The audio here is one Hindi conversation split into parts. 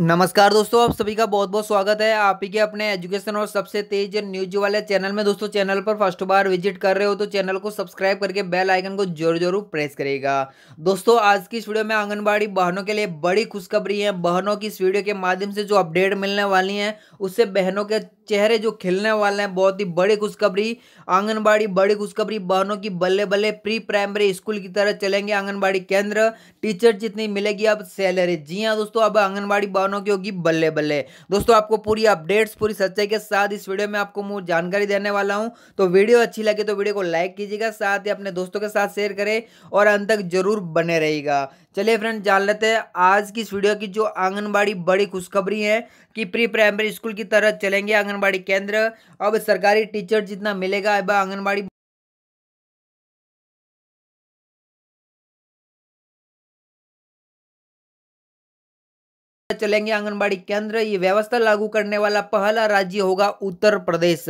नमस्कार दोस्तों आप सभी का बहुत बहुत स्वागत है आप ही के अपने एजुकेशन और सबसे तेज न्यूज वाले चैनल में दोस्तों चैनल पर फर्स्ट बार विजिट कर रहे हो तो चैनल को सब्सक्राइब करके बेल आइकन को जरूर जरूर प्रेस करेगा दोस्तों आज की इस वीडियो में आंगनबाड़ी बहनों के लिए बड़ी खुशखबरी है बहनों की इस वीडियो के माध्यम से जो अपडेट मिलने वाली है उससे बहनों के चेहरे जो खिलने वाले हैं बहुत ही बड़ी खुशखबरी आंगनबाड़ी बड़ी खुशखबरी बहनों की बल्ले बल्ले प्री प्राइमरी स्कूल की तरह चलेंगे आंगनबाड़ी केंद्र टीचर जितनी मिलेगी अब सैलरी जी हाँ दोस्तों अब आंगनबाड़ी रनों की होगी बल्ले बल्ले दोस्तों आपको पूरी अपडेट्स पूरी सच्चाई के साथ इस वीडियो में आपको मुझे जानकारी देने वाला हूँ तो वीडियो अच्छी लगे तो वीडियो को लाइक कीजिएगा साथ ही अपने दोस्तों के साथ शेयर करें और अंत तक जरूर बने रहेगा चलिए फ्रेंड जान लेते हैं आज की इस वीडियो की जो आंगनबाड़ी बड़ी खुशखबरी है कि प्री प्राइमरी स्कूल की तरह चलेंगे आंगनबाड़ी केंद्र अब सरकारी टीचर जितना मिलेगा अब आंगनबाड़ी चलेंगे आंगनबाड़ी केंद्र ये व्यवस्था लागू करने वाला पहला राज्य होगा उत्तर प्रदेश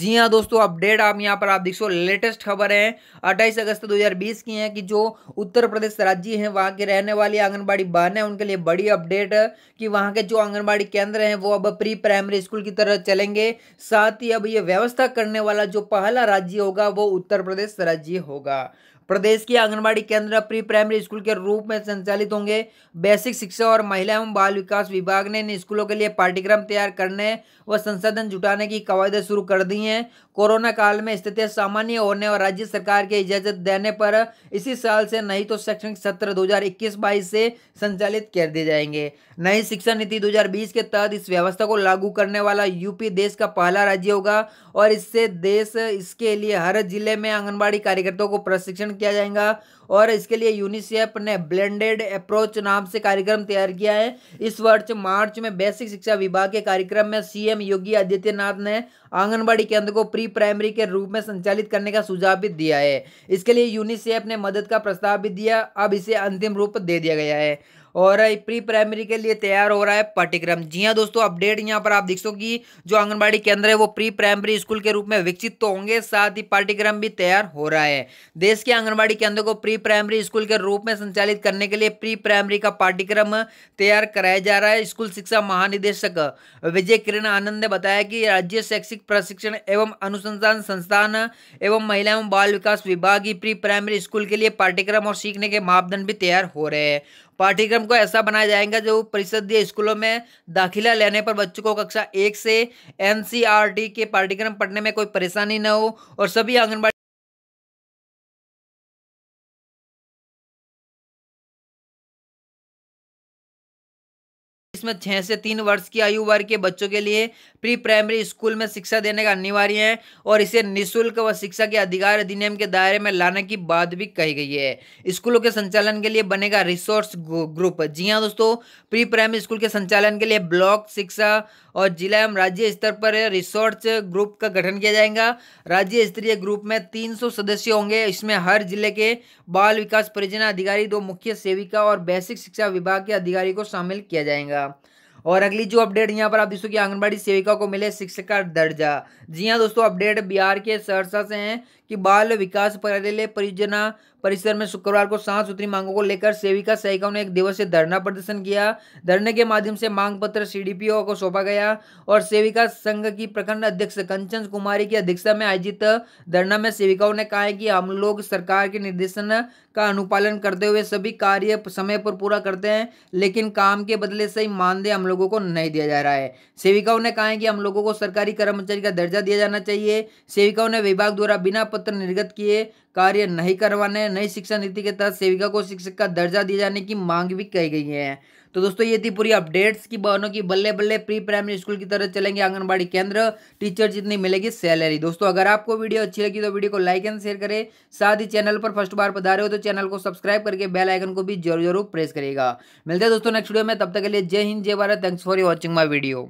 जी हाँ दोस्तों अपडेट आप यहाँ पर आप देख सो लेटेस्ट खबर है 28 अगस्त 2020 की है कि जो उत्तर प्रदेश राज्य है वहाँ के रहने वाली आंगनबाड़ी बहन है उनके लिए बड़ी अपडेट कि वहाँ के जो आंगनबाड़ी केंद्र हैं वो अब प्री प्राइमरी स्कूल की तरह चलेंगे साथ ही अब ये व्यवस्था करने वाला जो पहला राज्य होगा वो उत्तर प्रदेश राज्य होगा प्रदेश के आंगनबाड़ी केंद्र प्री प्राइमरी स्कूल के रूप में संचालित होंगे बेसिक शिक्षा और महिला एवं बाल विकास विभाग ने इन स्कूलों के लिए पाठ्यक्रम तैयार करने व संसाधन जुटाने की कवायदें शुरू कर दी हैं कोरोना काल में स्थितियां सामान्य होने और राज्य सरकार के इजाजत देने पर इसी साल से नहीं तो शैक्षणिक सत्र 2021-22 से संचालित कर दिए जाएंगे नई शिक्षा नीति 2020 के तहत इस व्यवस्था को लागू करने वाला यूपी देश का पहला राज्य होगा और इससे देश इसके लिए हर जिले में आंगनबाड़ी कार्यकर्ताओं को प्रशिक्षण किया जाएगा और इसके लिए यूनिसेफ ने ब्लेंडेड अप्रोच नाम से कार्यक्रम तैयार किया है इस वर्ष मार्च में बेसिक शिक्षा विभाग के कार्यक्रम में सीएम योगी आदित्यनाथ ने आंगनबाड़ी केंद्र को प्री प्राइमरी के रूप में संचालित करने का सुझाव भी दिया है इसके लिए यूनिसेफ ने मदद का प्रस्ताव भी दिया अब इसे अंतिम रूप दे दिया गया है और प्री प्राइमरी के लिए तैयार हो रहा है पाठ्यक्रम जी हाँ दोस्तों अपडेट यहाँ पर आप देख सो कि जो आंगनबाड़ी केंद्र है वो प्री प्राइमरी स्कूल के रूप में विकसित तो होंगे साथ ही पाठ्यक्रम भी तैयार हो रहा है देश के आंगनबाड़ी केंद्र को प्री प्राइमरी स्कूल के रूप में संचालित करने के लिए प्री प्राइमरी का पाठ्यक्रम तैयार कराया जा रहा है स्कूल शिक्षा महानिदेशक विजय किरण आनंद ने बताया कि राज्य शैक्षिक प्रशिक्षण एवं अनुसंधान संस्थान एवं महिला एवं बाल विकास विभाग ही प्री प्राइमरी स्कूल के लिए पाठ्यक्रम और सीखने के मापदंड भी तैयार हो रहे हैं पाठ्यक्रम को ऐसा बनाया जाएगा जो परिषदीय स्कूलों में दाखिला लेने पर बच्चों को कक्षा एक से एन के पाठ्यक्रम पढ़ने में कोई परेशानी न हो और सभी आंगनबाड़ी इसमें छः से तीन वर्ष की आयु वर्ग के बच्चों के लिए प्री प्राइमरी स्कूल में शिक्षा देने का अनिवार्य है और इसे निःशुल्क व शिक्षा के अधिकार अधिनियम के दायरे में लाने की बात भी कही गई है स्कूलों के संचालन के लिए बनेगा रिसोर्स ग्रुप जी हाँ दोस्तों प्री प्राइमरी स्कूल के संचालन के लिए ब्लॉक शिक्षा और जिला एवं राज्य स्तर पर रिसोर्स ग्रुप का गठन किया जाएगा राज्य स्तरीय ग्रुप में तीन सदस्य होंगे इसमें हर जिले के बाल विकास परियोजना अधिकारी दो मुख्य सेविका और बेसिक शिक्षा विभाग के अधिकारी को शामिल किया जाएगा और अगली जो अपडेट यहाँ पर आप देखो कि आंगनबाड़ी सेविका को मिले शिक्षक का दर्जा जी हाँ दोस्तों अपडेट बिहार के सहरसा से हैं कि बाल विकास कार्यालय परिजन परिसर में शुक्रवार को सात सूत्री मांगों को लेकर सेविका सहायिकाओं ने एक दिवसीय धरना प्रदर्शन किया धरने के माध्यम से मांग पत्र सीडीपीओ को सौंपा गया और सेविका संघ की प्रखंड अध्यक्ष कंचन कुमारी की अध्यक्षता में आयोजित धरना में सेविकाओं ने कहा है कि हम लोग सरकार के निर्देशन का अनुपालन करते हुए सभी कार्य समय पर पूरा करते हैं लेकिन काम के बदले सही मानदेय हम लोगों को नहीं दिया जा रहा है सेविकाओं ने कहा है कि हम लोगों को सरकारी कर्मचारी का दर्जा दिया जाना चाहिए सेविकाओं ने विभाग द्वारा बिना पत्र निर्गत किए कार्य नहीं करवाने नई शिक्षा नीति के तहत सेविका को शिक्षक का दर्जा दिए जाने की मांग भी कही गई है तो दोस्तों ये थी पूरी अपडेट्स की बहनों की बल्ले बल्ले प्री प्राइमरी स्कूल की तरह चलेंगे आंगनबाड़ी केंद्र टीचर जितनी मिलेगी सैलरी दोस्तों अगर आपको वीडियो अच्छी लगी तो वीडियो को लाइक एंड शेयर करें साथ ही चैनल पर फर्स्ट बार पधारे हो तो चैनल को सब्सक्राइब करके बेल आइकन को भी जरूर जरूर प्रेस करेगा मिलते हैं दोस्तों नेक्स्ट वीडियो में तब तक के लिए जय हिंद जय Bharat thanks for watching my video